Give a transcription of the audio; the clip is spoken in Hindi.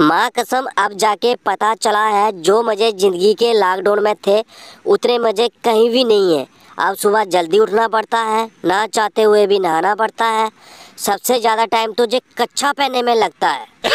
माँ कसम अब जाके पता चला है जो मज़े ज़िंदगी के लॉकडाउन में थे उतने मज़े कहीं भी नहीं है अब सुबह जल्दी उठना पड़ता है ना चाहते हुए भी नहाना पड़ता है सबसे ज़्यादा टाइम तो जे कच्छा पहनने में लगता है